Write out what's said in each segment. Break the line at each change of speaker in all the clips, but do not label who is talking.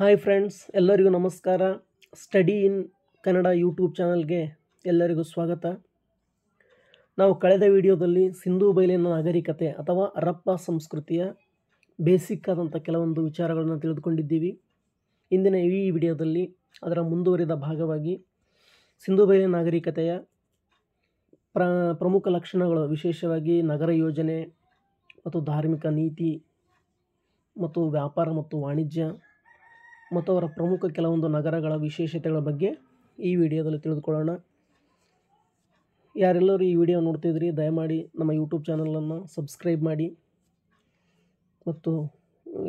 hi friends ಎಲ್ಲರಿಗೂ ನಮಸ್ಕಾರ study in Kannada YouTube ಚಾನಲ್ಗೆ ಎಲ್ಲರಿಗೂ ಸ್ವಾಗತ ನಾವು ಕಳೆದ ವಿಡಿಯೋದಲ್ಲಿ ಸಿಂಧೂ ಬಯಲಿನ ನಾಗರಿಕತೆ ಅಥವಾ ಅರಪ್ಪ ಸಂಸ್ಕೃತಿಯ ಬೇಸಿಕ್ ಆದಂಥ ಕೆಲವೊಂದು ವಿಚಾರಗಳನ್ನು ತಿಳಿದುಕೊಂಡಿದ್ದೀವಿ ಇಂದಿನ ಈ ವಿಡಿಯೋದಲ್ಲಿ ಅದರ ಮುಂದುವರಿದ ಭಾಗವಾಗಿ ಸಿಂಧೂ ಬಯಲಿನ ನಾಗರಿಕತೆಯ ಪ್ರ ಪ್ರಮುಖ ಲಕ್ಷಣಗಳು ವಿಶೇಷವಾಗಿ ನಗರ ಯೋಜನೆ ಮತ್ತು ಧಾರ್ಮಿಕ ನೀತಿ ಮತ್ತು ವ್ಯಾಪಾರ ಮತ್ತು ವಾಣಿಜ್ಯ ಮತ್ತು ಅವರ ಪ್ರಮುಖ ಕೆಲವೊಂದು ನಗರಗಳ ವಿಶೇಷತೆಗಳ ಬಗ್ಗೆ ಈ ವಿಡಿಯೋದಲ್ಲಿ ತಿಳಿದುಕೊಳ್ಳೋಣ ಯಾರೆಲ್ಲರೂ ಈ ವಿಡಿಯೋ ನೋಡ್ತಿದ್ರಿ ದಯಮಾಡಿ ನಮ್ಮ ಯೂಟ್ಯೂಬ್ ಚಾನಲನ್ನು ಸಬ್ಸ್ಕ್ರೈಬ್ ಮಾಡಿ ಮತ್ತು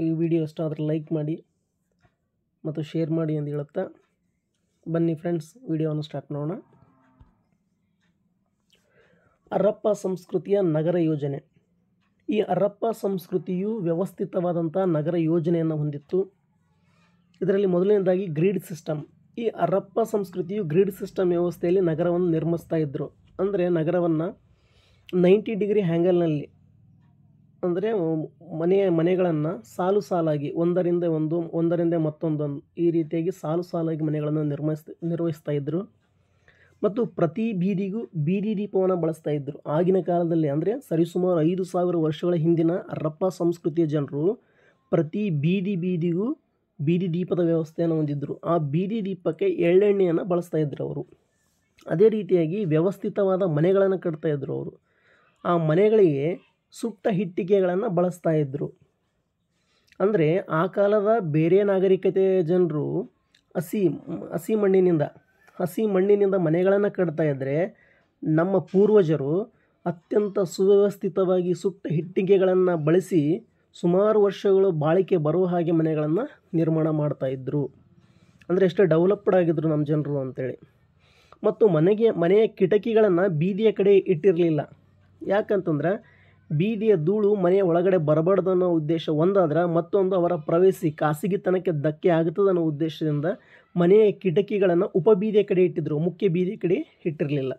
ಈ ವಿಡಿಯೋ ಇಷ್ಟ ಆದರೆ ಲೈಕ್ ಮಾಡಿ ಮತ್ತು ಶೇರ್ ಮಾಡಿ ಎಂದು ಹೇಳುತ್ತಾ ಬನ್ನಿ ಫ್ರೆಂಡ್ಸ್ ವಿಡಿಯೋವನ್ನು ಸ್ಟಾರ್ಟ್ ಮಾಡೋಣ ಅರಪ್ಪ ಸಂಸ್ಕೃತಿಯ ನಗರ ಯೋಜನೆ ಈ ಅರಪ್ಪ ಸಂಸ್ಕೃತಿಯು ವ್ಯವಸ್ಥಿತವಾದಂಥ ನಗರ ಯೋಜನೆಯನ್ನು ಹೊಂದಿತ್ತು ಇದರಲ್ಲಿ ಮೊದಲನೇದಾಗಿ ಗ್ರಿಡ್ ಸಿಸ್ಟಮ್ ಈ ಅರಪ್ಪ ಸಂಸ್ಕೃತಿಯು ಗ್ರಿಡ್ ಸಿಸ್ಟಮ್ ವ್ಯವಸ್ಥೆಯಲ್ಲಿ ನಗರವನ್ನು ನಿರ್ಮಿಸ್ತಾ ಇದ್ದರು ಅಂದರೆ ನಗರವನ್ನು ನೈಂಟಿ ಡಿಗ್ರಿ ಹ್ಯಾಂಗಲ್ನಲ್ಲಿ ಅಂದರೆ ಮನೆಯ ಮನೆಗಳನ್ನು ಸಾಲು ಸಾಲಾಗಿ ಒಂದರಿಂದ ಒಂದು ಒಂದರಿಂದ ಮತ್ತೊಂದೊಂದು ಈ ರೀತಿಯಾಗಿ ಸಾಲು ಸಾಲಾಗಿ ಮನೆಗಳನ್ನು ನಿರ್ಮಿಸ್ ನಿರ್ವಹಿಸ್ತಾ ಇದ್ದರು ಮತ್ತು ಪ್ರತಿ ಬೀದಿಗೂ ಬೀದಿ ದೀಪವನ್ನು ಬಳಸ್ತಾ ಇದ್ದರು ಆಗಿನ ಕಾಲದಲ್ಲಿ ಅಂದರೆ ಸರಿಸುಮಾರು ಐದು ಸಾವಿರ ವರ್ಷಗಳ ಹಿಂದಿನ ಅರಪ್ಪ ಸಂಸ್ಕೃತಿಯ ಜನರು ಪ್ರತಿ ಬೀದಿ ಬೀದಿಗೂ ಬೀದಿ ದೀಪದ ವ್ಯವಸ್ಥೆಯನ್ನು ಹೊಂದಿದ್ದರು ಆ ಬೀದಿ ದೀಪಕ್ಕೆ ಎಳ್ಳೆಣ್ಣೆಯನ್ನು ಬಳಸ್ತಾ ಇದ್ದರು ಅವರು ಅದೇ ರೀತಿಯಾಗಿ ವ್ಯವಸ್ಥಿತವಾದ ಮನೆಗಳನ್ನು ಕಟ್ತಾ ಇದ್ದರು ಅವರು ಆ ಮನೆಗಳಿಗೆ ಸುಟ್ಟ ಹಿಟ್ಟಿಗೆಗಳನ್ನು ಬಳಸ್ತಾ ಇದ್ದರು ಅಂದರೆ ಆ ಕಾಲದ ಬೇರೆ ನಾಗರಿಕತೆಯ ಜನರು ಹಸಿ ಹಸಿ ಮಣ್ಣಿನಿಂದ ಹಸಿ ಮಣ್ಣಿನಿಂದ ಮನೆಗಳನ್ನು ಕಟ್ತಾ ಇದ್ದರೆ ನಮ್ಮ ಪೂರ್ವಜರು ಅತ್ಯಂತ ಸುವ್ಯವಸ್ಥಿತವಾಗಿ ಸುಟ್ಟ ಹಿಟ್ಟಿಗೆಗಳನ್ನು ಬಳಸಿ ಸುಮಾರು ವರ್ಷಗಳು ಬಾಳಿಕೆ ಬರುವ ಹಾಗೆ ಮನೆಗಳನ್ನು ನಿರ್ಮಾಣ ಮಾಡ್ತಾಯಿದ್ರು ಅಂದರೆ ಎಷ್ಟು ಡೆವಲಪ್ಡ್ ಆಗಿದ್ರು ನಮ್ಮ ಜನರು ಅಂಥೇಳಿ ಮತ್ತು ಮನೆಗೆ ಮನೆಯ ಕಿಟಕಿಗಳನ್ನು ಬೀದಿಯ ಕಡೆ ಇಟ್ಟಿರಲಿಲ್ಲ ಯಾಕಂತಂದ್ರೆ ಬೀದಿಯ ಧೂಳು ಮನೆಯ ಒಳಗಡೆ ಬರಬಾರ್ದು ಅನ್ನೋ ಉದ್ದೇಶ ಒಂದಾದ್ರೆ ಮತ್ತೊಂದು ಅವರ ಪ್ರವೇಶಿ ಖಾಸಗಿತನಕ್ಕೆ ಧಕ್ಕೆ ಆಗುತ್ತದೆ ಅನ್ನೋ ಉದ್ದೇಶದಿಂದ ಮನೆಯ ಕಿಟಕಿಗಳನ್ನು ಉಪ ಬೀದಿಯ ಕಡೆ ಇಟ್ಟಿದ್ದರು ಮುಖ್ಯ ಬೀದಿಯ ಕಡೆ ಇಟ್ಟಿರಲಿಲ್ಲ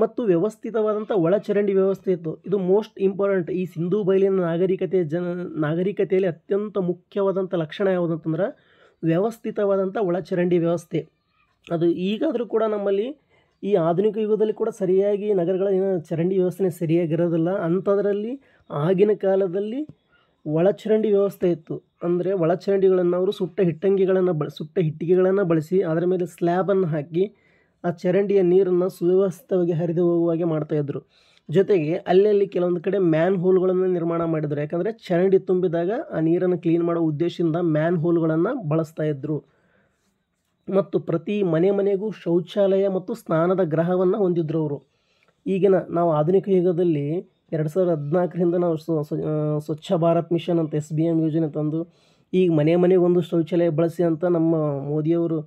ಮತ್ತು ವ್ಯವಸ್ಥಿತವಾದಂಥ ಒಳಚರಂಡಿ ವ್ಯವಸ್ಥೆ ಇತ್ತು ಇದು ಮೋಸ್ಟ್ ಇಂಪಾರ್ಟೆಂಟ್ ಈ ಸಿಂಧೂ ಬಯಲಿನ ನಾಗರಿಕತೆ ಜನ ನಾಗರಿಕತೆಯಲ್ಲಿ ಅತ್ಯಂತ ಮುಖ್ಯವಾದಂಥ ಲಕ್ಷಣ ಯಾವುದು ಅಂತಂದ್ರೆ ವ್ಯವಸ್ಥಿತವಾದಂಥ ಒಳಚರಂಡಿ ವ್ಯವಸ್ಥೆ ಅದು ಈಗಾದರೂ ಕೂಡ ನಮ್ಮಲ್ಲಿ ಈ ಆಧುನಿಕ ಯುಗದಲ್ಲಿ ಕೂಡ ಸರಿಯಾಗಿ ನಗರಗಳ ಚರಂಡಿ ವ್ಯವಸ್ಥೆ ಸರಿಯಾಗಿರೋದಿಲ್ಲ ಅಂಥದ್ರಲ್ಲಿ ಆಗಿನ ಕಾಲದಲ್ಲಿ ಒಳಚರಂಡಿ ವ್ಯವಸ್ಥೆ ಇತ್ತು ಅಂದರೆ ಒಳಚರಂಡಿಗಳನ್ನು ಅವರು ಸುಟ್ಟ ಹಿಟ್ಟಂಗಿಗಳನ್ನು ಬಳ ಸುಟ್ಟ ಹಿಟ್ಟಿಗೆಗಳನ್ನು ಬಳಸಿ ಅದರ ಮೇಲೆ ಸ್ಲ್ಯಾಬನ್ನು ಹಾಕಿ ಆ ಚರಂಡಿಯ ನೀರನ್ನು ಸುವ್ಯವಸ್ಥಿತವಾಗಿ ಹರಿದು ಹೋಗುವ ಹಾಗೆ ಮಾಡ್ತಾಯಿದ್ರು ಜೊತೆಗೆ ಅಲ್ಲಲ್ಲಿ ಕೆಲವೊಂದು ಕಡೆ ಮ್ಯಾನ್ ಹೋಲ್ಗಳನ್ನು ನಿರ್ಮಾಣ ಮಾಡಿದರು ಯಾಕಂದರೆ ಚರಂಡಿ ತುಂಬಿದಾಗ ಆ ನೀರನ್ನು ಕ್ಲೀನ್ ಮಾಡೋ ಉದ್ದೇಶದಿಂದ ಮ್ಯಾನ್ ಹೋಲ್ಗಳನ್ನು ಬಳಸ್ತಾ ಇದ್ದರು ಮತ್ತು ಪ್ರತಿ ಮನೆ ಮನೆಗೂ ಶೌಚಾಲಯ ಮತ್ತು ಸ್ನಾನದ ಗ್ರಹವನ್ನು ಹೊಂದಿದ್ರು ಅವರು ಈಗಿನ ನಾವು ಆಧುನಿಕ ಯುಗದಲ್ಲಿ ಎರಡು ಸಾವಿರದ ಹದಿನಾಲ್ಕರಿಂದ ನಾವು ಸ್ವಚ್ಛ ಭಾರತ್ ಮಿಷನ್ ಅಂತ ಎಸ್ ಬಿ ಎಮ್ ಯೋಜನೆ ತಂದು ಈಗ ಮನೆ ಮನೆಗೊಂದು ಶೌಚಾಲಯ ಬಳಸಿ ಅಂತ ನಮ್ಮ ಮೋದಿಯವರು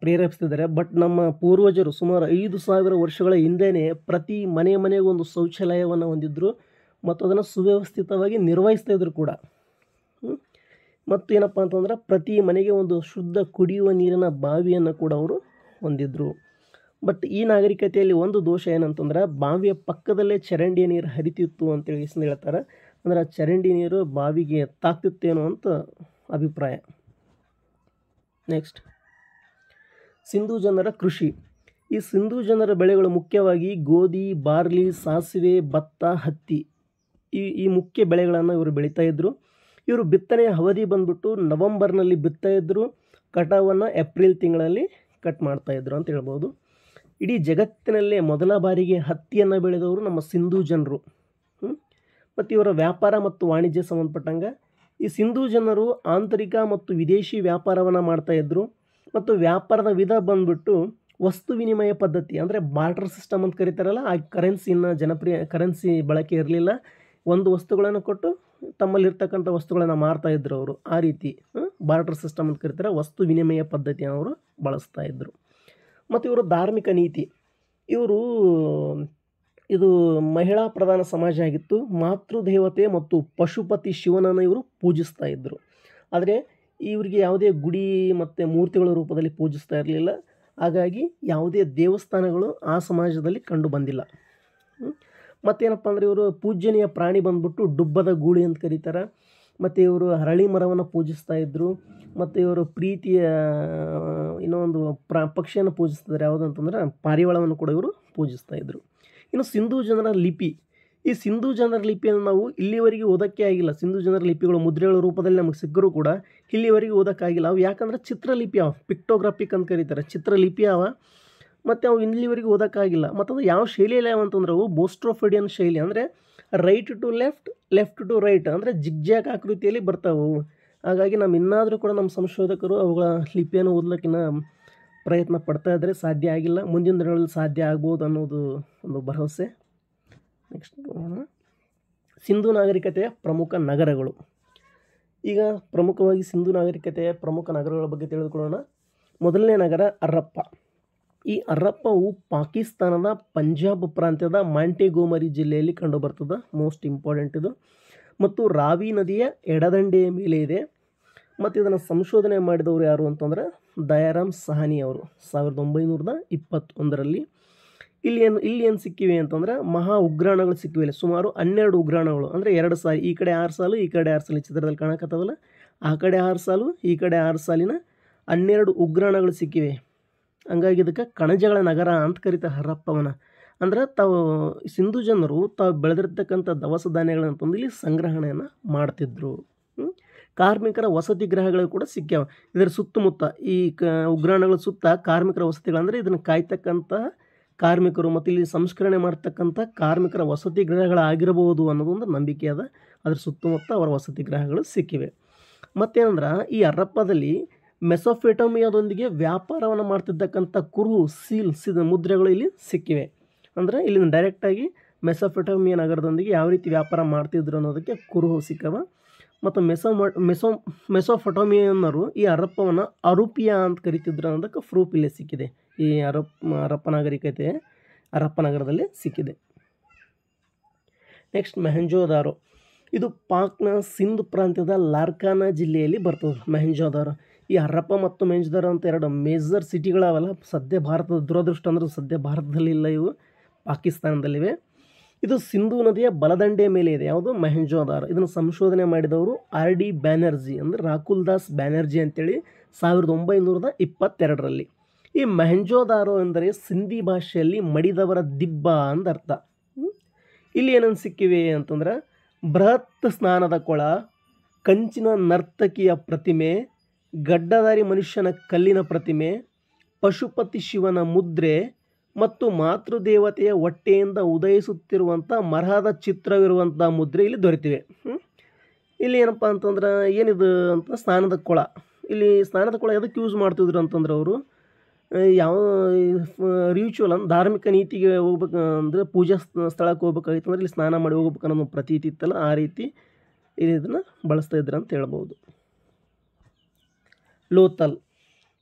ಪ್ರೇರೇಪಿಸ್ತಿದ್ದಾರೆ ಬಟ್ ನಮ್ಮ ಪೂರ್ವಜರು ಸುಮಾರು ಐದು ಸಾವಿರ ವರ್ಷಗಳ ಹಿಂದೆಯೇ ಪ್ರತಿ ಮನೆ ಮನೆಗೂ ಒಂದು ಶೌಚಾಲಯವನ್ನು ಹೊಂದಿದ್ದರು ಮತ್ತು ಅದನ್ನು ಸುವ್ಯವಸ್ಥಿತವಾಗಿ ನಿರ್ವಹಿಸ್ತಾ ಇದ್ರು ಕೂಡ ಮತ್ತು ಏನಪ್ಪ ಅಂತಂದ್ರೆ ಪ್ರತಿ ಮನೆಗೆ ಒಂದು ಶುದ್ಧ ಕುಡಿಯುವ ನೀರಿನ ಬಾವಿಯನ್ನು ಕೂಡ ಅವರು ಹೊಂದಿದ್ದರು ಬಟ್ ಈ ನಾಗರಿಕತೆಯಲ್ಲಿ ಒಂದು ದೋಷ ಏನಂತಂದ್ರೆ ಬಾವಿಯ ಪಕ್ಕದಲ್ಲೇ ಚರಂಡಿಯ ನೀರು ಹರಿತಿತ್ತು ಅಂತೇಳಿ ಹೇಳ್ತಾರೆ ಅಂದರೆ ಚರಂಡಿ ನೀರು ಬಾವಿಗೆ ತಾಕ್ತಿತ್ತೇನೋ ಅಂತ ಅಭಿಪ್ರಾಯ ನೆಕ್ಸ್ಟ್ ಸಿಂಧೂ ಜನರ ಕೃಷಿ ಈ ಸಿಂಧೂ ಜನರ ಬೆಳೆಗಳು ಮುಖ್ಯವಾಗಿ ಗೋಧಿ ಬಾರ್ಲಿ ಸಾಸಿವೆ ಭತ್ತ ಹತ್ತಿ ಈ ಈ ಮುಖ್ಯ ಬೆಳೆಗಳನ್ನು ಇವರು ಬೆಳೀತಾ ಇದ್ದರು ಇವರು ಬಿತ್ತನೆಯ ಅವಧಿ ಬಂದ್ಬಿಟ್ಟು ನವಂಬರ್ನಲ್ಲಿ ಬಿತ್ತಾ ಇದ್ದರು ಕಟಾವನ್ನು ಏಪ್ರಿಲ್ ತಿಂಗಳಲ್ಲಿ ಕಟ್ ಮಾಡ್ತಾಯಿದ್ರು ಅಂತ ಹೇಳ್ಬೋದು ಇಡೀ ಜಗತ್ತಿನಲ್ಲೇ ಮೊದಲ ಬಾರಿಗೆ ಹತ್ತಿಯನ್ನು ಬೆಳೆದವರು ನಮ್ಮ ಸಿಂಧೂ ಜನರು ಮತ್ತು ಇವರ ವ್ಯಾಪಾರ ಮತ್ತು ವಾಣಿಜ್ಯ ಸಂಬಂಧಪಟ್ಟಂಗೆ ಈ ಸಿಂಧೂ ಜನರು ಆಂತರಿಕ ಮತ್ತು ವಿದೇಶಿ ವ್ಯಾಪಾರವನ್ನು ಮಾಡ್ತಾಯಿದ್ರು ಮತ್ತು ವ್ಯಾಪಾರದ ವಿಧ ಬಂದ್ಬಿಟ್ಟು ವಸ್ತು ವಿನಿಮಯ ಪದ್ಧತಿ ಅಂದರೆ ಬಾರ್ಟರ್ ಸಿಸ್ಟಮ್ ಅಂತ ಕರೀತಾರಲ್ಲ ಆ ಕರೆನ್ಸಿನ ಜನಪ್ರಿಯ ಕರೆನ್ಸಿ ಬಳಕೆ ಇರಲಿಲ್ಲ ಒಂದು ವಸ್ತುಗಳನ್ನು ಕೊಟ್ಟು ತಮ್ಮಲ್ಲಿರ್ತಕ್ಕಂಥ ವಸ್ತುಗಳನ್ನು ಮಾರ್ತಾ ಇದ್ರು ಅವರು ಆ ರೀತಿ ಬಾರ್ಟರ್ ಸಿಸ್ಟಮ್ ಅಂತ ಕರೀತಾರೆ ವಸ್ತು ವಿನಿಮಯ ಪದ್ಧತಿಯನ್ನು ಅವರು ಬಳಸ್ತಾ ಇದ್ದರು ಮತ್ತು ಇವರು ಧಾರ್ಮಿಕ ನೀತಿ ಇವರು ಇದು ಮಹಿಳಾ ಪ್ರಧಾನ ಸಮಾಜ ಆಗಿತ್ತು ಮಾತೃದೇವತೆ ಮತ್ತು ಪಶುಪತಿ ಶಿವನನ್ನು ಇವರು ಪೂಜಿಸ್ತಾ ಇದ್ದರು ಆದರೆ ಇವರಿಗೆ ಯಾವುದೇ ಗುಡಿ ಮತ್ತು ಮೂರ್ತಿಗಳ ರೂಪದಲ್ಲಿ ಪೂಜಿಸ್ತಾ ಇರಲಿಲ್ಲ ಹಾಗಾಗಿ ಯಾವುದೇ ದೇವಸ್ಥಾನಗಳು ಆ ಸಮಾಜದಲ್ಲಿ ಕಂಡು ಬಂದಿಲ್ಲ ಮತ್ತೇನಪ್ಪ ಅಂದರೆ ಇವರು ಪೂಜ್ಯನೀಯ ಪ್ರಾಣಿ ಬಂದ್ಬಿಟ್ಟು ಡುಬ್ಬದ ಗೂಳಿ ಅಂತ ಕರೀತಾರೆ ಮತ್ತು ಇವರು ಹರಳಿ ಮರವನ್ನು ಪೂಜಿಸ್ತಾ ಇದ್ದರು ಮತ್ತು ಇವರು ಪ್ರೀತಿಯ ಇನ್ನೊಂದು ಪ್ರ ಪಕ್ಷಿಯನ್ನು ಪೂಜಿಸ್ತಿದ್ದಾರೆ ಯಾವುದಂತಂದ್ರೆ ಪಾರಿವಾಳವನ್ನು ಕೂಡ ಇವರು ಪೂಜಿಸ್ತಾ ಇದ್ದರು ಇನ್ನು ಸಿಂಧೂ ಜನರ ಲಿಪಿ ಈ ಸಿಂಧೂ ಜನರ ಲಿಪಿಯನ್ನು ನಾವು ಇಲ್ಲಿವರೆಗೆ ಓದೋಕ್ಕೆ ಆಗಿಲ್ಲ ಸಿಂಧು ಜನರ ಲಿಪಿಗಳು ಮುದ್ರೆಗಳ ರೂಪದಲ್ಲಿ ನಮಗೆ ಸಿಕ್ಕರೂ ಕೂಡ ಇಲ್ಲಿವರೆಗೆ ಓದೋಕ್ಕಾಗಿಲ್ಲ ಅವು ಯಾಕಂದ್ರೆ ಚಿತ್ರಲಿಪಿ ಅವ ಪಿಕ್ಟೋಗ್ರಾಫಿಕ್ ಅಂತ ಕರೀತಾರೆ ಚಿತ್ರಲಿಪಿ ಅವ ಮತ್ತು ಅವು ಇಲ್ಲಿವರೆಗೆ ಓದೋಕ್ಕಾಗಿಲ್ಲ ಮತ್ತು ಅದು ಯಾವ ಶೈಲಿಯಲ್ಲಿ ಯಾವ ಅಂತಂದ್ರೆ ಅವು ಬೋಸ್ಟ್ರೋಫಿಡಿಯನ್ ಶೈಲಿ ಅಂದರೆ right to left left to right ಅಂದರೆ ಜಿಗ್ಜ್ಯಾಕ್ ಆಕೃತಿಯಲ್ಲಿ ಬರ್ತಾವೆ ಹಾಗಾಗಿ ನಮ್ಮ ಇನ್ನಾದರೂ ಕೂಡ ನಮ್ಮ ಸಂಶೋಧಕರು ಅವುಗಳ ಲಿಪಿಯನ್ನು ಓದ್ಲಿಕ್ಕಿನ್ನ ಪ್ರಯತ್ನ ಪಡ್ತಾ ಇದ್ದರೆ ಸಾಧ್ಯ ಆಗಿಲ್ಲ ಮುಂದಿನ ದಿನಗಳಲ್ಲಿ ಸಾಧ್ಯ ಆಗ್ಬೋದು ಅನ್ನೋದು ಒಂದು ಭರವಸೆ ನೆಕ್ಸ್ಟ್ ನೋಡೋಣ ಸಿಂಧು ನಾಗರಿಕತೆಯ ಪ್ರಮುಖ ನಗರಗಳು ಈಗ ಪ್ರಮುಖವಾಗಿ ಸಿಂಧು ನಾಗರಿಕತೆಯ ಪ್ರಮುಖ ನಗರಗಳ ಬಗ್ಗೆ ತಿಳಿದುಕೊಳ್ಳೋಣ ಮೊದಲನೇ ನಗರ ಅರ್ರಪ್ಪ ಈ ಅರ್ರಪ್ಪವು ಪಾಕಿಸ್ತಾನದ ಪಂಜಾಬ್ ಪ್ರಾಂತ್ಯದ ಮಾಂಟೆಗೋಮರಿ ಜಿಲ್ಲೆಯಲ್ಲಿ ಬರ್ತದೆ ಮೋಸ್ಟ್ ಇಂಪಾರ್ಟೆಂಟ್ ಇದು ಮತ್ತು ರಾವಿ ನದಿಯ ಎಡದಂಡೆಯ ಮೇಲೆ ಇದೆ ಮತ್ತು ಇದನ್ನು ಸಂಶೋಧನೆ ಮಾಡಿದವರು ಯಾರು ಅಂತಂದರೆ ದಯಾರಾಮ್ ಸಹಾನಿ ಅವರು ಸಾವಿರದ ಒಂಬೈನೂರದ ಇಪ್ಪತ್ತೊಂದರಲ್ಲಿ ಇಲ್ಲಿ ಏನು ಇಲ್ಲಿ ಏನು ಸಿಕ್ಕಿವೆ ಅಂತಂದ್ರೆ ಮಹಾ ಉಗ್ರಾಣಗಳು ಸಿಕ್ಕಿವೆ ಸುಮಾರು ಹನ್ನೆರಡು ಉಗ್ರಾಣಗಳು ಅಂದರೆ ಎರಡು ಸಾಲು ಈ ಕಡೆ ಆರು ಸಾಲು ಈ ಕಡೆ ಆರು ಸಾಲು ಚಿತ್ರದಲ್ಲಿ ಕಾಣಕತ್ತವಲ್ಲ ಆ ಕಡೆ ಆರು ಸಾಲು ಈ ಕಡೆ ಆರು ಸಾಲಿನ ಹನ್ನೆರಡು ಉಗ್ರಾಣಗಳು ಸಿಕ್ಕಿವೆ ಹಂಗಾಗಿ ಇದಕ್ಕೆ ಕಣಜಗಳ ನಗರ ಅಂತ ಕರೀತಾರೆ ಹರಪ್ಪವನ ಅಂದ್ರೆ ತಾವು ಸಿಂಧು ಜನರು ತಾವು ಬೆಳೆದಿರ್ತಕ್ಕಂಥ ದವಸ ಧಾನ್ಯಗಳನ್ನು ತಂದು ಇಲ್ಲಿ ಸಂಗ್ರಹಣೆಯನ್ನು ಮಾಡ್ತಿದ್ರು ಕಾರ್ಮಿಕರ ವಸತಿ ಗ್ರಹಗಳು ಕೂಡ ಸಿಕ್ಕ್ಯಾವ ಇದರ ಸುತ್ತಮುತ್ತ ಈ ಕ ಉಗ್ರಾಣಗಳ ಸುತ್ತ ಕಾರ್ಮಿಕರ ವಸತಿಗಳಂದರೆ ಇದನ್ನು ಕಾಯ್ತಕ್ಕಂಥ ಕಾರ್ಮಿಕರು ಮತ್ತು ಇಲ್ಲಿ ಸಂಸ್ಕರಣೆ ಮಾಡ್ತಕ್ಕಂಥ ಕಾರ್ಮಿಕರ ವಸತಿ ಗೃಹಗಳಾಗಿರಬಹುದು ಅನ್ನೋದೊಂದು ನಂಬಿಕೆ ಅದ ಅದರ ಸುತ್ತಮುತ್ತ ಅವರ ವಸತಿ ಗೃಹಗಳು ಸಿಕ್ಕಿವೆ ಮತ್ತೇನಂದ್ರೆ ಈ ಅರಪ್ಪದಲ್ಲಿ ಮೆಸೊಫೆಟೋಮಿಯಾದೊಂದಿಗೆ ವ್ಯಾಪಾರವನ್ನು ಮಾಡ್ತಿದ್ದಕ್ಕಂಥ ಕುರುಹು ಸೀಲ್ ಸಿದ ಮುದ್ರೆಗಳು ಇಲ್ಲಿ ಸಿಕ್ಕಿವೆ ಅಂದರೆ ಇಲ್ಲಿಂದ ಡೈರೆಕ್ಟಾಗಿ ಮೆಸೊಫೆಟೋಮಿಯ ನಗರದೊಂದಿಗೆ ಯಾವ ರೀತಿ ವ್ಯಾಪಾರ ಮಾಡ್ತಿದ್ರು ಅನ್ನೋದಕ್ಕೆ ಕುರುಹು ಸಿಕ್ಕವ ಮತ್ತು ಮೆಸೊ ಮೆಸೊ ಮೆಸೊಫೊಟೋಮಿಯನ್ನರು ಈ ಹರಪ್ಪವನ್ನು ಅರೂಪಿಯಾ ಅಂತ ಕರಿತಿದ್ರು ಅನ್ನೋದಕ್ಕೆ ಪ್ರೂಫ್ ಇಲ್ಲೇ ಸಿಕ್ಕಿದೆ ಈ ಹರಪ್ಪ ನಾಗರಿಕತೆ ಅರಪ್ಪನಗರದಲ್ಲಿ ಸಿಕ್ಕಿದೆ ನೆಕ್ಸ್ಟ್ ಮೆಹಂಜೋದಾರೋ ಇದು ಪಾಕ್ನ ಸಿಂಧ್ ಪ್ರಾಂತ್ಯದ ಲಾರ್ಕಾನ ಜಿಲ್ಲೆಯಲ್ಲಿ ಬರ್ತದೆ ಮೆಹಂಜೋದಾರೋ ಈ ಹರಪ್ಪ ಮತ್ತು ಮೆಹಂಜೋದಾರ ಅಂತ ಎರಡು ಮೇಜರ್ ಸಿಟಿಗಳವಲ್ಲ ಸದ್ಯ ಭಾರತದ ದುರದೃಷ್ಟ ಅಂದರೆ ಸದ್ಯ ಭಾರತದಲ್ಲಿ ಇಲ್ಲ ಇವು ಪಾಕಿಸ್ತಾನದಲ್ಲಿವೆ ಇದು ಸಿಂಧೂ ನದಿಯ ಬಲದಂಡೆಯ ಮೇಲೆ ಇದೆ ಯಾವುದು ಮೆಹಂಜೋದಾರ ಇದನ್ನು ಸಂಶೋಧನೆ ಮಾಡಿದವರು ಆರ್ ಡಿ ಬ್ಯಾನರ್ಜಿ ಅಂದರೆ ರಾಕುಲ್ ದಾಸ್ ಬ್ಯಾನರ್ಜಿ ಅಂತೇಳಿ ಸಾವಿರದ ಒಂಬೈನೂರದ ಇಪ್ಪತ್ತೆರಡರಲ್ಲಿ ಈ ಮೆಹಂಜೋದಾರೋ ಎಂದರೆ ಸಿಂಧಿ ಭಾಷೆಯಲ್ಲಿ ಮಡಿದವರ ದಿಬ್ಬ ಅಂದರ್ಥ ಇಲ್ಲಿ ಏನನ್ನು ಸಿಕ್ಕಿವೆ ಅಂತಂದ್ರೆ ಬೃಹತ್ ಸ್ನಾನದ ಕೊಳ ಕಂಚಿನ ನರ್ತಕಿಯ ಪ್ರತಿಮೆ ಗಡ್ಡದಾರಿ ಮನುಷ್ಯನ ಕಲ್ಲಿನ ಪ್ರತಿಮೆ ಪಶುಪತಿ ಶಿವನ ಮುದ್ರೆ ಮತ್ತು ಮಾತೃದೇವತೆಯ ಹೊಟ್ಟೆಯಿಂದ ಉದಯಿಸುತ್ತಿರುವಂಥ ಮರಹದ ಚಿತ್ರವಿರುವಂಥ ಮುದ್ರೆ ಇಲ್ಲಿ ದೊರೆತಿವೆ ಇಲ್ಲಿ ಏನಪ್ಪ ಅಂತಂದ್ರೆ ಏನಿದು ಅಂತ ಸ್ನಾನದ ಕೊಳ ಇಲ್ಲಿ ಸ್ನಾನದ ಕೊಳ ಎದಕ್ಕೆ ಯೂಸ್ ಮಾಡ್ತಿದ್ರು ಅಂತಂದ್ರೆ ಅವರು ಯಾವ ರಿಚುವಲ್ ಅಂದ್ರೆ ಧಾರ್ಮಿಕ ನೀತಿಗೆ ಹೋಗ್ಬೇಕು ಅಂದರೆ ಪೂಜಾ ಸ್ಥಳಕ್ಕೆ ಹೋಗ್ಬೇಕಾಗಿತ್ತು ಅಂದ್ರೆ ಇಲ್ಲಿ ಸ್ನಾನ ಮಾಡಿ ಹೋಗ್ಬೇಕು ಅನ್ನೋ ಪ್ರತೀತಿ ಇತ್ತಲ್ಲ ಆ ರೀತಿ ಇದನ್ನು ಬಳಸ್ತಾ ಇದ್ರು ಅಂತ ಹೇಳ್ಬೋದು ಲೋತಲ್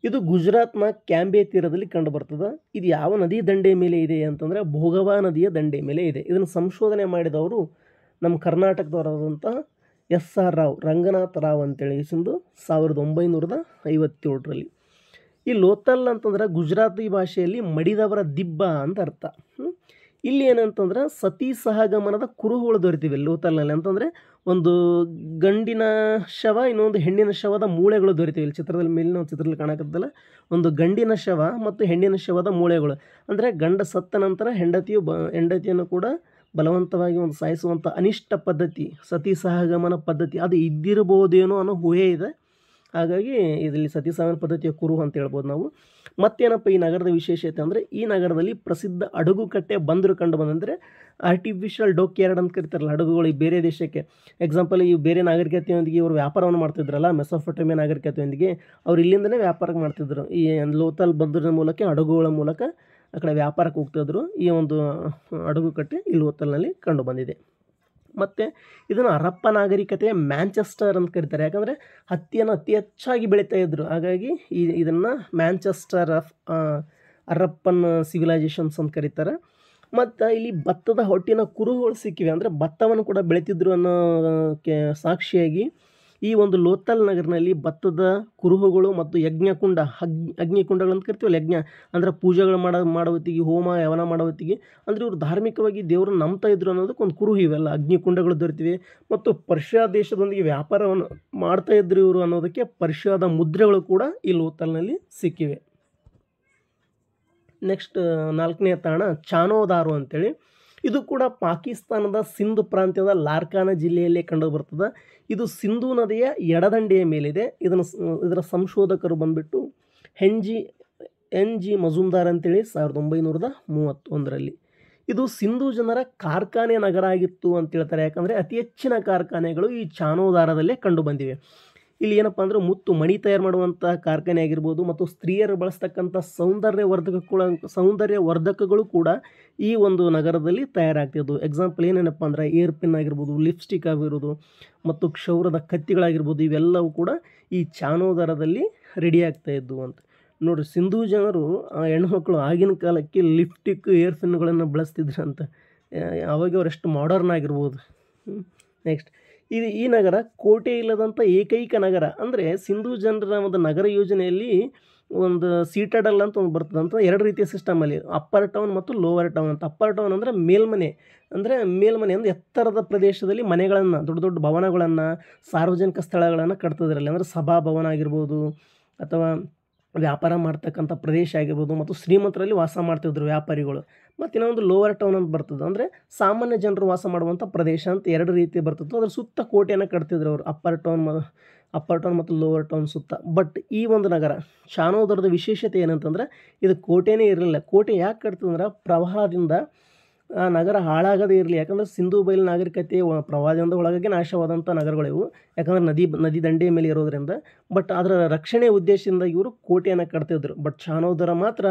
ಇದು ಗುಜರಾತ್ನ ಕ್ಯಾಂಬೆ ತೀರದಲ್ಲಿ ಕಂಡು ಬರ್ತದೆ ಇದು ಯಾವ ನದಿ ದಂಡೆ ಮೇಲೆ ಇದೆ ಅಂತಂದರೆ ಭೋಗವಾ ನದಿಯ ದಂಡೆ ಮೇಲೆ ಇದೆ ಇದನ್ನು ಸಂಶೋಧನೆ ಮಾಡಿದವರು ನಮ್ಮ ಕರ್ನಾಟಕದವರಾದಂಥ ಎಸ್ ಆರ್ ರಾವ್ ರಂಗನಾಥ ರಾವ್ ಅಂತೇಳಿ ಸಿಂದು ಸಾವಿರದ ಒಂಬೈನೂರದ ಐವತ್ತೇಳರಲ್ಲಿ ಈ ಲೋತಲ್ ಅಂತಂದ್ರೆ ಗುಜರಾತಿ ಭಾಷೆಯಲ್ಲಿ ಮಡಿದವರ ದಿಬ್ಬ ಅಂತ ಅರ್ಥ ಇಲ್ಲಿ ಏನಂತಂದ್ರೆ ಸತಿ ಸಹಗಮನದ ಕುರುಹುಗಳು ದೊರಿತೀವಿ ಲೋತಲ್ನಲ್ಲಿ ಅಂತಂದರೆ ಒಂದು ಗಂಡಿನ ಶವ ಇನ್ನೊಂದು ಹೆಣ್ಣಿನ ಶವದ ಮೂಳೆಗಳು ದೊರಿತೀವಿ ಇಲ್ಲಿ ಚಿತ್ರದಲ್ಲಿ ಮೇಲಿನ ಒಂದು ಚಿತ್ರದಲ್ಲಿ ಕಾಣಕತ್ತಲ್ಲ ಒಂದು ಗಂಡಿನ ಶವ ಮತ್ತು ಹೆಣ್ಣಿನ ಶವದ ಮೂಳೆಗಳು ಅಂದರೆ ಗಂಡ ಸತ್ತ ನಂತರ ಹೆಂಡತಿಯು ಬ ಹೆಂಡತಿಯನ್ನು ಕೂಡ ಬಲವಂತವಾಗಿ ಒಂದು ಸಾಯಿಸುವಂಥ ಅನಿಷ್ಟ ಪದ್ಧತಿ ಸತಿ ಸಹಗಮನ ಪದ್ಧತಿ ಅದು ಇದ್ದಿರಬಹುದೇನೋ ಅನ್ನೋ ಊಹೆ ಇದೆ ಹಾಗಾಗಿ ಇದರಲ್ಲಿ ಸತಿ ಪದ್ಧತಿಯ ಕುರು ಅಂತ ಹೇಳ್ಬೋದು ನಾವು ಮತ್ತೇನಪ್ಪ ಈ ನಗರದ ವಿಶೇಷತೆ ಅಂದರೆ ಈ ನಗರದಲ್ಲಿ ಪ್ರಸಿದ್ಧ ಅಡುಗು ಕಟ್ಟೆ ಬಂದರು ಕಂಡು ಬಂದರೆ ಆರ್ಟಿಫಿಷಿಯಲ್ ಡೋಕ್ ಯಾರ್ಡ್ ಅಂತ ಕರಿತಾರಲ್ಲ ಅಡಗುಗಳು ಈ ಬೇರೆ ದೇಶಕ್ಕೆ ಎಕ್ಸಾಂಪಲ್ ಈ ಬೇರೆ ನಾಗರಿಕತೆಯೊಂದಿಗೆ ಇವರು ವ್ಯಾಪಾರವನ್ನು ಮಾಡ್ತಿದ್ರಲ್ಲ ಮೆಸೊಫೋಟಮಿಯ ನಾಗರಿಕತೆಯೊಂದಿಗೆ ಅವ್ರು ಇಲ್ಲಿಂದಲೇ ವ್ಯಾಪಾರಕ್ಕೆ ಮಾಡ್ತಿದ್ರು ಈ ಲೋತಲ್ ಬಂದರ ಮೂಲಕ ಹಡಗುಗಳ ಮೂಲಕ ಆ ಕಡೆ ವ್ಯಾಪಾರಕ್ಕೆ ಹೋಗ್ತಿದ್ರು ಈ ಒಂದು ಅಡಗು ಕಟ್ಟೆ ಇಲ್ಲಿ ಲೋತಲ್ನಲ್ಲಿ ಕಂಡು ಬಂದಿದೆ ಮತ್ತು ಇದನ್ನು ಅರಪ್ಪ ನಾಗರಿಕತೆ ಮ್ಯಾಂಚೆಸ್ಟರ್ ಅಂತ ಕರೀತಾರೆ ಯಾಕಂದರೆ ಹತ್ತಿಯನ್ನು ಅತಿ ಹೆಚ್ಚಾಗಿ ಬೆಳೀತಾ ಇದ್ದರು ಹಾಗಾಗಿ ಈ ಇದನ್ನು ಮ್ಯಾಂಚೆಸ್ಟರ್ ಆಫ್ ಅರಪ್ಪನ್ ಸಿವಿಲೈಸೇಷನ್ಸ್ ಅಂತ ಕರೀತಾರೆ ಮತ್ತು ಇಲ್ಲಿ ಭತ್ತದ ಹೊಟ್ಟಿನ ಕುರುಹುಗಳು ಸಿಕ್ಕಿವೆ ಅಂದರೆ ಭತ್ತವನ್ನು ಕೂಡ ಬೆಳೀತಿದ್ರು ಕೆ ಸಾಕ್ಷಿಯಾಗಿ ಈ ಒಂದು ಲೋತಲ್ ನಗರನಲ್ಲಿ ಭತ್ತದ ಕುರುಹುಗಳು ಮತ್ತು ಯಜ್ಞಕುಂಡ ಹಗ್ ಅಗ್ನಿಕುಂಡಗಳಂತ ಕರಿತೀವಲ್ಲ ಯಜ್ಞ ಅಂದರೆ ಪೂಜೆಗಳು ಮಾಡೋ ಹೋಮ ಯವನ ಮಾಡೋತ್ತಿಗೆ ಅಂದರೆ ಇವರು ಧಾರ್ಮಿಕವಾಗಿ ದೇವರು ನಂಬ್ತಾ ಇದ್ರು ಅನ್ನೋದಕ್ಕೆ ಒಂದು ಕುರುಹು ಇವೆಲ್ಲ ಅಗ್ನಿಕುಂಡಗಳು ದೊರೆತಿವೆ ಮತ್ತು ಪರ್ಷ್ಯಾ ದೇಶದೊಂದಿಗೆ ವ್ಯಾಪಾರವನ್ನು ಮಾಡ್ತಾ ಇದ್ರು ಇವರು ಅನ್ನೋದಕ್ಕೆ ಪರ್ಷ್ಯಾದ ಮುದ್ರೆಗಳು ಕೂಡ ಈ ಲೋತಲ್ನಲ್ಲಿ ಸಿಕ್ಕಿವೆ ನೆಕ್ಸ್ಟ್ ನಾಲ್ಕನೇ ತಾಣ ಚಾನೋದಾರು ಅಂತೇಳಿ ಇದು ಕೂಡ ಪಾಕಿಸ್ತಾನದ ಸಿಂಧ್ ಪ್ರಾಂತ್ಯದ ಲಾರ್ಖಾನ ಜಿಲ್ಲೆಯಲ್ಲೇ ಕಂಡು ಬರ್ತದೆ ಇದು ಸಿಂಧೂ ನದಿಯ ಎಡದಂಡೆಯ ಮೇಲಿದೆ ಇದನ್ನು ಇದರ ಸಂಶೋಧಕರು ಬಂದುಬಿಟ್ಟು ಹೆಂಜಿ ಎನ್ ಜಿ ಮಜುಮ್ದಾರ್ ಅಂತೇಳಿ ಸಾವಿರದ ಒಂಬೈನೂರದ ಮೂವತ್ತೊಂದರಲ್ಲಿ ಇದು ಸಿಂಧೂ ಜನರ ಕಾರ್ಖಾನೆ ನಗರ ಆಗಿತ್ತು ಅಂತ ಹೇಳ್ತಾರೆ ಯಾಕಂದರೆ ಅತಿ ಹೆಚ್ಚಿನ ಕಾರ್ಖಾನೆಗಳು ಈ ಚಾನೋದಾರದಲ್ಲೇ ಕಂಡುಬಂದಿವೆ ಇಲ್ಲಿ ಏನಪ್ಪ ಅಂದರೆ ಮುತ್ತು ಮಣಿ ತಯಾರು ಮಾಡುವಂಥ ಕಾರ್ಖಾನೆ ಆಗಿರ್ಬೋದು ಮತ್ತು ಸ್ತ್ರೀಯರು ಬಳಸ್ತಕ್ಕಂಥ ಸೌಂದರ್ಯ ವರ್ಧಕಗಳ ಸೌಂದರ್ಯ ವರ್ಧಕಗಳು ಕೂಡ ಈ ಒಂದು ನಗರದಲ್ಲಿ ತಯಾರಾಗ್ತಿದ್ದು ಎಕ್ಸಾಂಪಲ್ ಏನೇನಪ್ಪ ಅಂದರೆ ಏರ್ ಪಿನ್ ಆಗಿರ್ಬೋದು ಲಿಪ್ಸ್ಟಿಕ್ ಆಗಿರ್ಬೋದು ಮತ್ತು ಕ್ಷೌರದ ಕತ್ತಿಗಳಾಗಿರ್ಬೋದು ಇವೆಲ್ಲವೂ ಕೂಡ ಈ ಚಾನೋದರದಲ್ಲಿ ರೆಡಿ ಆಗ್ತಾ ಇದ್ವು ಅಂತ ನೋಡಿರಿ ಸಿಂಧೂ ಜನರು ಆ ಹೆಣ್ಮಕ್ಳು ಆಗಿನ ಕಾಲಕ್ಕೆ ಲಿಪ್ಸ್ಟಿಕ್ ಏರ್ ಪಿನ್ಗಳನ್ನು ಬಳಸ್ತಿದ್ರು ಅಂತ ಅವಾಗ ಅವರೆಷ್ಟು ಮಾಡರ್ನ್ ಆಗಿರ್ಬೋದು ನೆಕ್ಸ್ಟ್ ಇದು ಈ ನಗರ ಕೋಟೆ ಇಲ್ಲದಂಥ ಏಕೈಕ ನಗರ ಅಂದರೆ ಸಿಂಧೂ ಜನರ ಒಂದು ನಗರ ಯೋಜನೆಯಲ್ಲಿ ಒಂದು ಸೀಟಡಲ್ ಅಂತ ಒಂದು ಬರ್ತದೆ ಅಂತ ಎರಡು ರೀತಿಯ ಸಿಸ್ಟಮಲ್ಲಿ ಅಪ್ಪರ್ ಟೌನ್ ಮತ್ತು ಲೋವರ್ ಟೌನ್ ಅಂತ ಅಪ್ಪರ್ ಟೌನ್ ಅಂದರೆ ಮೇಲ್ಮನೆ ಅಂದರೆ ಮೇಲ್ಮನೆ ಅಂದರೆ ಎತ್ತರದ ಪ್ರದೇಶದಲ್ಲಿ ಮನೆಗಳನ್ನು ದೊಡ್ಡ ದೊಡ್ಡ ಭವನಗಳನ್ನು ಸಾರ್ವಜನಿಕ ಸ್ಥಳಗಳನ್ನು ಕಟ್ತದ್ರಲ್ಲಿ ಅಂದರೆ ಸಭಾಭವನ ಆಗಿರ್ಬೋದು ಅಥವಾ ವ್ಯಾಪಾರ ಮಾಡ್ತಕ್ಕಂಥ ಪ್ರದೇಶ ಆಗಿರ್ಬೋದು ಮತ್ತು ಶ್ರೀಮಂತರಲ್ಲಿ ವಾಸ ಮಾಡ್ತಿದ್ರು ವ್ಯಾಪಾರಿಗಳು ಮತ್ತು ಇನ್ನೊಂದು ಲೋವರ್ ಟೌನ್ ಅಂತ ಬರ್ತದೆ ಅಂದರೆ ಸಾಮಾನ್ಯ ಜನರು ವಾಸ ಮಾಡುವಂಥ ಪ್ರದೇಶ ಅಂತ ಎರಡು ರೀತಿ ಬರ್ತಿತ್ತು ಅದರ ಸುತ್ತ ಕೋಟೆಯನ್ನು ಕಟ್ತಿದ್ರು ಅವರು ಅಪ್ಪರ್ ಟೌನ್ ಅಪ್ಪರ್ ಟೌನ್ ಮತ್ತು ಲೋವರ್ ಟೌನ್ ಸುತ್ತ ಬಟ್ ಈ ಒಂದು ನಗರ ಶಾನೋದರದ ವಿಶೇಷತೆ ಏನಂತಂದ್ರೆ ಇದು ಕೋಟೆನೇ ಇರಲಿಲ್ಲ ಕೋಟೆ ಯಾಕೆ ಕಟ್ತದಂದ್ರೆ ಪ್ರವಾಹದಿಂದ ಆ ನಗರ ಹಾಳಾಗದೇ ಇರಲಿ ಯಾಕಂದರೆ ಸಿಂಧೂ ಬಯಲು ನಾಗರಿಕತೆ ಪ್ರವಾಹದಿಂದ ಒಳಗಾಗಿ ನಾಶವಾದಂಥ ನಗರಗಳಿವು ಯಾಕಂದರೆ ನದಿ ನದಿ ದಂಡೆಯ ಮೇಲೆ ಇರೋದರಿಂದ ಬಟ್ ಅದರ ರಕ್ಷಣೆ ಉದ್ದೇಶದಿಂದ ಇವರು ಕೋಟೆಯನ್ನು ಕಟ್ತಿದ್ರು ಬಟ್ ಶಾನೋದರ ಮಾತ್ರ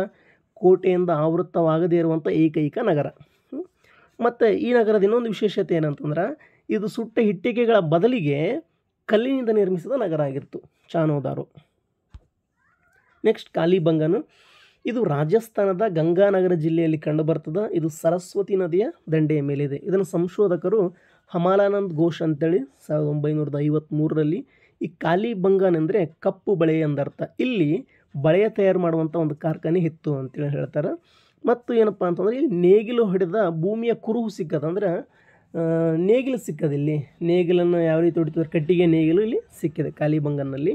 ಕೋಟೆಯಿಂದ ಆವೃತ್ತವಾಗದೇ ಇರುವಂಥ ಏಕೈಕ ನಗರ ಮತ್ತು ಈ ನಗರದ ಇನ್ನೊಂದು ವಿಶೇಷತೆ ಏನಂತಂದ್ರೆ ಇದು ಸುಟ್ಟ ಇಟ್ಟಿಗೆಗಳ ಬದಲಿಗೆ ಕಲ್ಲಿನಿಂದ ನಿರ್ಮಿಸಿದ ನಗರ ಆಗಿತ್ತು ಚಾನೋದಾರು ನೆಕ್ಸ್ಟ್ ಕಾಲಿಬಂಗನು ಇದು ರಾಜಸ್ಥಾನದ ಗಂಗಾನಗರ ಜಿಲ್ಲೆಯಲ್ಲಿ ಕಂಡುಬರ್ತದೆ ಇದು ಸರಸ್ವತಿ ನದಿಯ ದಂಡೆಯ ಮೇಲಿದೆ ಇದನ್ನು ಸಂಶೋಧಕರು ಹಮಾಲಾನಂದ್ ಘೋಷ್ ಅಂತೇಳಿ ಸಾವಿರದ ಒಂಬೈನೂರದ ಐವತ್ತ್ಮೂರರಲ್ಲಿ ಈ ಕಾಲಿ ಬಂಗಾನ್ ಅಂದರೆ ಕಪ್ಪು ಬಳೆ ಎಂದರ್ಥ ಇಲ್ಲಿ ಬಳೆಯ ತಯಾರು ಮಾಡುವಂಥ ಒಂದು ಕಾರ್ಖಾನೆ ಇತ್ತು ಅಂತೇಳಿ ಹೇಳ್ತಾರೆ ಮತ್ತು ಏನಪ್ಪ ಅಂತಂದರೆ ಇಲ್ಲಿ ನೇಗಿಲು ಹೊಡೆದ ಭೂಮಿಯ ಕುರುಹು ಸಿಕ್ಕದಂದ್ರೆ ಅಂದ್ರೆ ನೇಗಿಲು ಸಿಕ್ಕದಿಲ್ಲಿ ನೇಗಿಲನ್ನು ಯಾವ ರೀತಿ ಹೊಡಿತಾರೆ ಕಟ್ಟಿಗೆ ನೇಗಿಲು ಇಲ್ಲಿ ಸಿಕ್ಕಿದೆ ಬಂಗನ್ನಲ್ಲಿ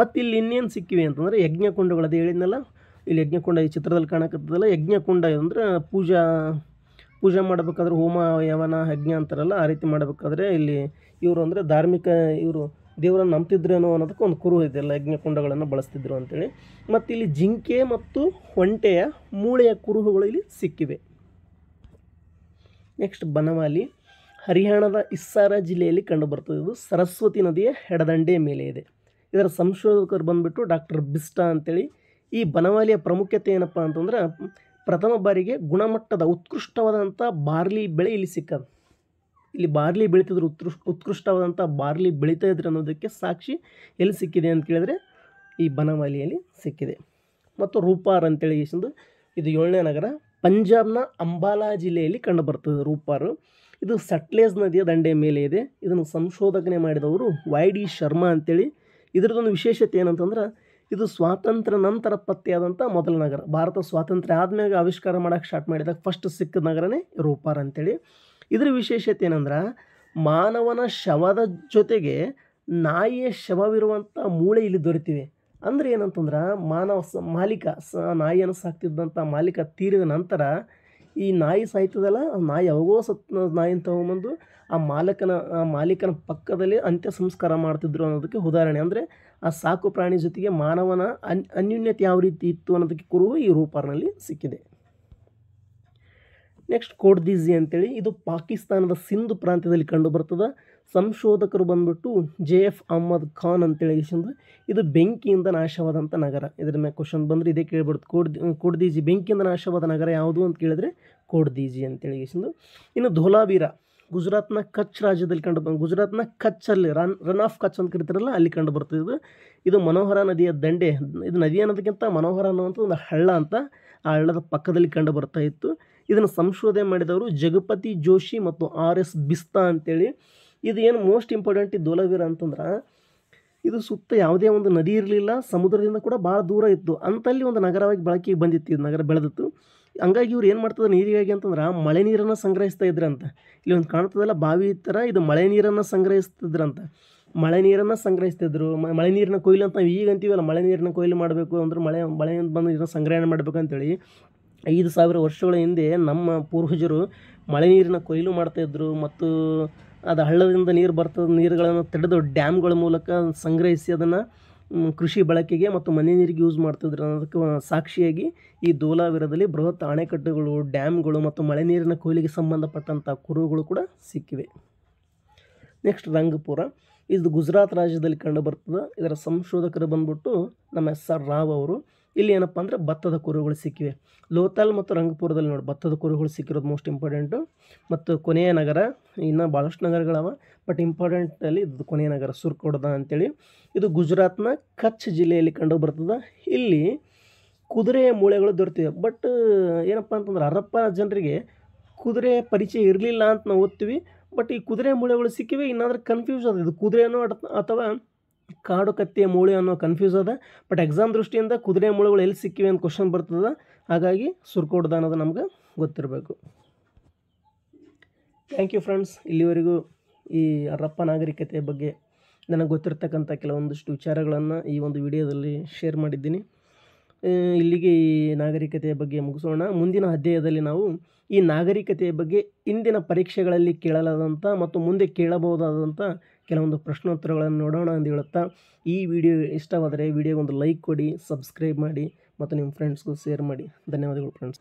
ಮತ್ತು ಇಲ್ಲಿ ಇನ್ನೇನು ಸಿಕ್ಕಿವೆ ಅಂತಂದರೆ ಯಜ್ಞಕುಂಡಗಳದ್ದು ಹೇಳಿದ್ನಲ್ಲ ಇಲ್ಲಿ ಯಜ್ಞಕುಂಡ ಈ ಚಿತ್ರದಲ್ಲಿ ಕಾಣಕತ್ತದಲ್ಲ ಯಜ್ಞಕುಂಡ ಅಂದ್ರೆ ಪೂಜಾ ಪೂಜೆ ಮಾಡಬೇಕಾದ್ರೆ ಹೋಮ ಯವನ ಯಜ್ಞ ಅಂತಾರಲ್ಲ ಆ ರೀತಿ ಮಾಡಬೇಕಾದ್ರೆ ಇಲ್ಲಿ ಇವರು ಅಂದರೆ ಧಾರ್ಮಿಕ ಇವರು ದೇವರನ್ನು ನಂಬ್ತಿದ್ರೇನೋ ಅನ್ನೋದಕ್ಕೆ ಒಂದು ಕುರು ಯಜ್ಞ ಯಜ್ಞಕುಂಡಗಳನ್ನು ಬಳಸ್ತಿದ್ರು ಅಂತೇಳಿ ಮತ್ತು ಇಲ್ಲಿ ಜಿಂಕೆ ಮತ್ತು ಒಂಟೆಯ ಮೂಳೆಯ ಕುರುಹುಗಳು ಇಲ್ಲಿ ಸಿಕ್ಕಿವೆ ನೆಕ್ಸ್ಟ್ ಬನವಾಲಿ ಹರಿಯಾಣದ ಇಸ್ಸಾರ ಜಿಲ್ಲೆಯಲ್ಲಿ ಕಂಡುಬರ್ತದೆ ಇದು ಸರಸ್ವತಿ ನದಿಯ ಎಡದಂಡೆಯ ಮೇಲೆ ಇದೆ ಇದರ ಸಂಶೋಧಕರು ಬಂದುಬಿಟ್ಟು ಡಾಕ್ಟರ್ ಬಿಸ್ಟಾ ಅಂತೇಳಿ ಈ ಬನವಾಲಿಯ ಪ್ರಾಮುಖ್ಯತೆ ಏನಪ್ಪ ಅಂತಂದ್ರೆ ಪ್ರಥಮ ಬಾರಿಗೆ ಗುಣಮಟ್ಟದ ಉತ್ಕೃಷ್ಟವಾದಂಥ ಬಾರ್ಲಿ ಬೆಳೆ ಇಲ್ಲಿ ಸಿಕ್ಕದು ಇಲ್ಲಿ ಬಾರ್ಲಿ ಬೆಳೀತಿದ್ರು ಉತ್ಕೃಷ್ ಉತ್ಕೃಷ್ಟವಾದಂಥ ಬಾರ್ಲಿ ಬೆಳೀತಾ ಇದ್ರು ಅನ್ನೋದಕ್ಕೆ ಸಾಕ್ಷಿ ಎಲ್ಲಿ ಸಿಕ್ಕಿದೆ ಅಂತ ಕೇಳಿದ್ರೆ ಈ ಬನವಾಲಿಯಲ್ಲಿ ಸಿಕ್ಕಿದೆ ಮತ್ತು ರೂಪಾರ್ ಅಂತೇಳಿ ಇಷ್ಟೊಂದು ಇದು ಏಳನೇ ನಗರ ಪಂಜಾಬ್ನ ಅಂಬಾಲಾ ಜಿಲ್ಲೆಯಲ್ಲಿ ಬರ್ತದೆ ರೂಪಾರು ಇದು ಸಟ್ಲೇಜ್ ನದಿಯ ದಂಡೆಯ ಮೇಲೆ ಇದೆ ಇದನ್ನು ಸಂಶೋಧಕನೆ ಮಾಡಿದವರು ವೈ ಡಿ ಶರ್ಮಾ ಅಂತೇಳಿ ಇದರದೊಂದು ವಿಶೇಷತೆ ಏನಂತಂದ್ರೆ ಇದು ಸ್ವಾತಂತ್ರ್ಯ ನಂತರ ಪತ್ತೆಯಾದಂಥ ಮೊದಲ ನಗರ ಭಾರತ ಸ್ವಾತಂತ್ರ್ಯ ಆದಮೇಲೆ ಆವಿಷ್ಕಾರ ಮಾಡೋಕ್ಕೆ ಸ್ಟಾರ್ಟ್ ಮಾಡಿದಾಗ ಫಸ್ಟ್ ಸಿಕ್ಕ ನಗರನೇ ರೂಪಾರ್ ಅಂತೇಳಿ ಇದರ ವಿಶೇಷತೆ ಏನಂದ್ರೆ ಮಾನವನ ಶವದ ಜೊತೆಗೆ ನಾಯಿಯ ಶವವಿರುವಂಥ ಮೂಳೆ ಇಲ್ಲಿ ದೊರೆತಿವೆ ಅಂದರೆ ಏನಂತಂದ್ರೆ ಮಾನವ ಸ ಮಾಲೀಕ ಸ ನಾಯಿಯನ್ನು ಸಾಕ್ತಿದ್ದಂಥ ಮಾಲೀಕ ತೀರಿದ ನಂತರ ಈ ನಾಯಿ ಸಾಯ್ತದಲ್ಲ ನಾಯಿ ಯಾವಾಗೋ ಸತ್ ನಾಯಿನ ತಗೊಂಬಂದು ಆ ಮಾಲಕನ ಆ ಮಾಲೀಕನ ಪಕ್ಕದಲ್ಲಿ ಅಂತ್ಯ ಸಂಸ್ಕಾರ ಮಾಡ್ತಿದ್ರು ಅನ್ನೋದಕ್ಕೆ ಉದಾಹರಣೆ ಅಂದರೆ ಆ ಸಾಕು ಪ್ರಾಣಿ ಜೊತೆಗೆ ಮಾನವನ ಅನ್ ಅನ್ಯೂನ್ಯತೆ ಯಾವ ರೀತಿ ಇತ್ತು ಅನ್ನೋದಕ್ಕೆ ಕುರುವು ಈ ರೂಪಾರ್ನಲ್ಲಿ ಸಿಕ್ಕಿದೆ ನೆಕ್ಸ್ಟ್ ಕೋಡ್ದಿಜಿ ಅಂತೇಳಿ ಇದು ಪಾಕಿಸ್ತಾನದ ಸಿಂಧು ಪ್ರಾಂತ್ಯದಲ್ಲಿ ಕಂಡು ಬರ್ತದೆ ಸಂಶೋಧಕರು ಬಂದ್ಬಿಟ್ಟು ಜೆ ಎಫ್ ಅಹಮ್ಮದ್ ಖಾನ್ ಅಂತೇಳಿ ಇದು ಬೆಂಕಿಯಿಂದ ನಾಶವಾದಂಥ ನಗರ ಇದರ ಮೇಲೆ ಕ್ವಶನ್ ಬಂದರೆ ಇದೇ ಕೇಳ್ಬಿಡ್ತು ಕೋಡ್ ಕೋಡ್ದೀಜಿ ಬೆಂಕಿಯಿಂದ ನಾಶವಾದ ನಗರ ಯಾವುದು ಅಂತ ಕೇಳಿದ್ರೆ ಕೋಡ್ದೀಜಿ ಅಂತೇಳಿ ಇನ್ನು ಧೋಲಾವೀರ ಗುಜರಾತ್ನ ಕಚ್ ರಾಜ್ಯದಲ್ಲಿ ಕಂಡು ಬಂದು ಗುಜರಾತ್ನ ಅಲ್ಲಿ ರನ್ ರನ್ ಆಫ್ ಕಚ್ ಅಂತ ಕರಿತಾರಲ್ಲ ಅಲ್ಲಿ ಕಂಡು ಬರ್ತಿದ್ದು ಇದು ಮನೋಹರ ನದಿಯ ದಂಡೆ ಇದು ನದಿ ಅನ್ನೋದಕ್ಕಿಂತ ಮನೋಹರ ಅನ್ನುವಂಥ ಒಂದು ಹಳ್ಳ ಅಂತ ಆ ಹಳ್ಳದ ಪಕ್ಕದಲ್ಲಿ ಕಂಡು ಬರ್ತಾ ಇತ್ತು ಇದನ್ನು ಸಂಶೋಧನೆ ಮಾಡಿದವರು ಜಗಪತಿ ಜೋಶಿ ಮತ್ತು ಆರ್ ಎಸ್ ಬಿಸ್ತಾ ಅಂತೇಳಿ ಇದು ಏನು ಮೋಸ್ಟ್ ಇಂಪಾರ್ಟೆಂಟ್ ಈ ದೋಲವೀರ ಅಂತಂದ್ರೆ ಇದು ಸುತ್ತ ಯಾವುದೇ ಒಂದು ನದಿ ಇರಲಿಲ್ಲ ಸಮುದ್ರದಿಂದ ಕೂಡ ಭಾಳ ದೂರ ಇತ್ತು ಅಂತಲ್ಲಿ ಒಂದು ನಗರವಾಗಿ ಬಳಕೆಗೆ ಬಂದಿತ್ತು ಇದು ನಗರ ಬೆಳೆದಿತ್ತು ಹಂಗಾಗಿ ಇವ್ರು ಏನು ಮಾಡ್ತದೆ ನೀರಿಗಾಗಿ ಅಂತಂದ್ರೆ ಮಳೆ ನೀರನ್ನು ಸಂಗ್ರಹಿಸ್ತಾ ಇದ್ರಂತ ಇಲ್ಲಿ ಒಂದು ಕಾಣ್ತದಲ್ಲ ಬಾವಿ ಥರ ಇದು ಮಳೆ ನೀರನ್ನು ಸಂಗ್ರಹಿಸ್ತಿದ್ರಂತ ಮಳೆ ನೀರನ್ನು ಸಂಗ್ರಹಿಸ್ತಿದ್ರು ಮಳೆ ನೀರಿನ ಕೊಯ್ಲು ಅಂತ ನಾವು ಈಗ ಅಂತೀವಲ್ಲ ಮಳೆ ನೀರನ್ನ ಕೊಯ್ಲು ಮಾಡಬೇಕು ಅಂದ್ರೆ ಮಳೆ ಮಳೆಯಿಂದ ಬಂದು ಇದನ್ನು ಸಂಗ್ರಹಣೆ ಮಾಡಬೇಕಂತೇಳಿ ಐದು ಸಾವಿರ ವರ್ಷಗಳ ಹಿಂದೆ ನಮ್ಮ ಪೂರ್ವಜರು ಮಳೆ ನೀರಿನ ಕೊಯ್ಲು ಮಾಡ್ತಾಯಿದ್ರು ಮತ್ತು ಅದು ಹಳ್ಳದಿಂದ ನೀರು ಬರ್ತದ ನೀರುಗಳನ್ನು ತಡೆದು ಡ್ಯಾಮ್ಗಳ ಮೂಲಕ ಸಂಗ್ರಹಿಸಿ ಅದನ್ನು ಕೃಷಿ ಬಳಕೆಗೆ ಮತ್ತು ಮನೆ ನೀರಿಗೆ ಯೂಸ್ ಮಾಡ್ತಿದ್ರು ಅನ್ನೋದಕ್ಕೆ ಸಾಕ್ಷಿಯಾಗಿ ಈ ಧೋಲಾವಿರದಲ್ಲಿ ಬೃಹತ್ ಅಣೆಕಟ್ಟುಗಳು ಡ್ಯಾಮ್ಗಳು ಮತ್ತು ಮಳೆ ನೀರಿನ ಕೊಯ್ಲಿಗೆ ಸಂಬಂಧಪಟ್ಟಂಥ ಕುರುಗಳು ಕೂಡ ಸಿಕ್ಕಿವೆ ನೆಕ್ಸ್ಟ್ ರಂಗಪುರ ಇದು ಗುಜರಾತ್ ರಾಜ್ಯದಲ್ಲಿ ಕಂಡು ಬರ್ತದೆ ಇದರ ಸಂಶೋಧಕರು ಬಂದ್ಬಿಟ್ಟು ನಮ್ಮ ಎಸ್ ಆರ್ ರಾವ್ ಅವರು ಇಲ್ಲಿ ಏನಪ್ಪ ಅಂದರೆ ಭತ್ತದ ಕುರುಗಳು ಸಿಕ್ಕಿವೆ ಲೋತಾಲ್ ಮತ್ತು ರಂಗಪುರದಲ್ಲಿ ನೋಡಿ ಭತ್ತದ ಕುರುಗಳು ಸಿಕ್ಕಿರೋದು ಮೋಸ್ಟ್ ಇಂಪಾರ್ಟೆಂಟು ಮತ್ತು ಕೊನೆಯ ನಗರ ಇನ್ನೂ ಭಾಳಷ್ಟು ನಗರಗಳವ ಬಟ್ ಇಂಪಾರ್ಟೆಂಟಲ್ಲಿ ಇದು ಕೊನೆಯ ನಗರ ಸುರ್ಕೋಡದ ಅಂತೇಳಿ ಇದು ಗುಜರಾತ್ನ ಕಚ್ ಜಿಲ್ಲೆಯಲ್ಲಿ ಕಂಡು ಬರ್ತದೆ ಇಲ್ಲಿ ಕುದುರೆಯ ಮೂಳೆಗಳು ದೊರೆತಿವೆ ಬಟ್ ಏನಪ್ಪ ಅಂತಂದ್ರೆ ಅರಪ್ಪ ಜನರಿಗೆ ಕುದುರೆ ಪರಿಚಯ ಇರಲಿಲ್ಲ ಅಂತ ನಾವು ಓದ್ತೀವಿ ಬಟ್ ಈ ಕುದುರೆ ಮೂಳೆಗಳು ಸಿಕ್ಕಿವೆ ಇನ್ನಾದರೂ ಕನ್ಫ್ಯೂಸ್ ಅದ ಇದು ಕುದುರೆನೋ ಅಥವಾ ಕಾಡು ಕತ್ತೆಯ ಮೂಳೆ ಅನ್ನೋ ಕನ್ಫ್ಯೂಸ್ ಅದ ಬಟ್ ಎಕ್ಸಾಮ್ ದೃಷ್ಟಿಯಿಂದ ಕುದುರೆ ಮೂಳೆಗಳು ಎಲ್ಲಿ ಸಿಕ್ಕಿವೆ ಅಂತ ಕ್ವಶನ್ ಬರ್ತದ ಹಾಗಾಗಿ ಸುರ್ಕೋಡ್ದ ಅನ್ನೋದು ನಮ್ಗೆ ಗೊತ್ತಿರಬೇಕು ಥ್ಯಾಂಕ್ ಯು ಫ್ರೆಂಡ್ಸ್ ಇಲ್ಲಿವರೆಗೂ ಈ ಅರಪ್ಪ ನಾಗರಿಕತೆಯ ಬಗ್ಗೆ ನನಗೆ ಗೊತ್ತಿರ್ತಕ್ಕಂಥ ಕೆಲವೊಂದಿಷ್ಟು ವಿಚಾರಗಳನ್ನು ಈ ಒಂದು ವಿಡಿಯೋದಲ್ಲಿ ಶೇರ್ ಮಾಡಿದ್ದೀನಿ ಇಲ್ಲಿಗೆ ಈ ನಾಗರಿಕತೆಯ ಬಗ್ಗೆ ಮುಗಿಸೋಣ ಮುಂದಿನ ಅಧ್ಯಾಯದಲ್ಲಿ ನಾವು ಈ ನಾಗರಿಕತೆಯ ಬಗ್ಗೆ ಇಂದಿನ ಪರೀಕ್ಷೆಗಳಲ್ಲಿ ಕೇಳಲಾದಂಥ ಮತ್ತು ಮುಂದೆ ಕೇಳಬಹುದಾದಂಥ ಕೆಲವೊಂದು ಪ್ರಶ್ನೋತ್ತರಗಳನ್ನು ನೋಡೋಣ ಅಂತ ಹೇಳುತ್ತಾ ಈ ವಿಡಿಯೋ ಇಷ್ಟವಾದರೆ ವಿಡಿಯೋಗೊಂದು ಲೈಕ್ ಕೊಡಿ ಸಬ್ಸ್ಕ್ರೈಬ್ ಮಾಡಿ ಮತ್ತು ನಿಮ್ಮ ಫ್ರೆಂಡ್ಸ್ಗೂ ಶೇರ್ ಮಾಡಿ ಧನ್ಯವಾದಗಳು ಫ್ರೆಂಡ್ಸ್